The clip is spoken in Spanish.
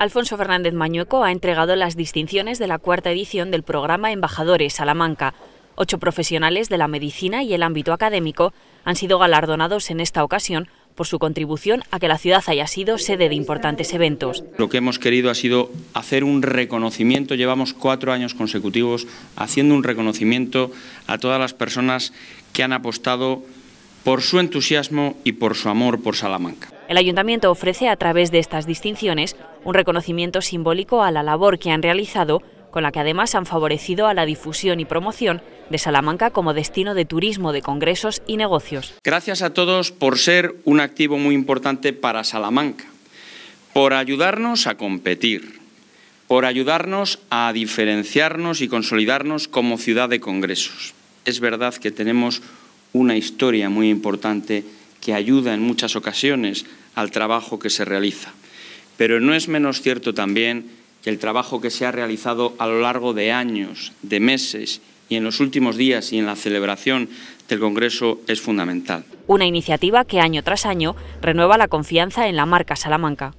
Alfonso Fernández Mañueco ha entregado las distinciones de la cuarta edición del programa Embajadores Salamanca. Ocho profesionales de la medicina y el ámbito académico han sido galardonados en esta ocasión por su contribución a que la ciudad haya sido sede de importantes eventos. Lo que hemos querido ha sido hacer un reconocimiento, llevamos cuatro años consecutivos haciendo un reconocimiento a todas las personas que han apostado por su entusiasmo y por su amor por Salamanca. El ayuntamiento ofrece a través de estas distinciones un reconocimiento simbólico a la labor que han realizado, con la que además han favorecido a la difusión y promoción de Salamanca como destino de turismo, de congresos y negocios. Gracias a todos por ser un activo muy importante para Salamanca, por ayudarnos a competir, por ayudarnos a diferenciarnos y consolidarnos como ciudad de congresos. Es verdad que tenemos una historia muy importante que ayuda en muchas ocasiones al trabajo que se realiza. Pero no es menos cierto también que el trabajo que se ha realizado a lo largo de años, de meses y en los últimos días y en la celebración del Congreso es fundamental. Una iniciativa que año tras año renueva la confianza en la marca Salamanca.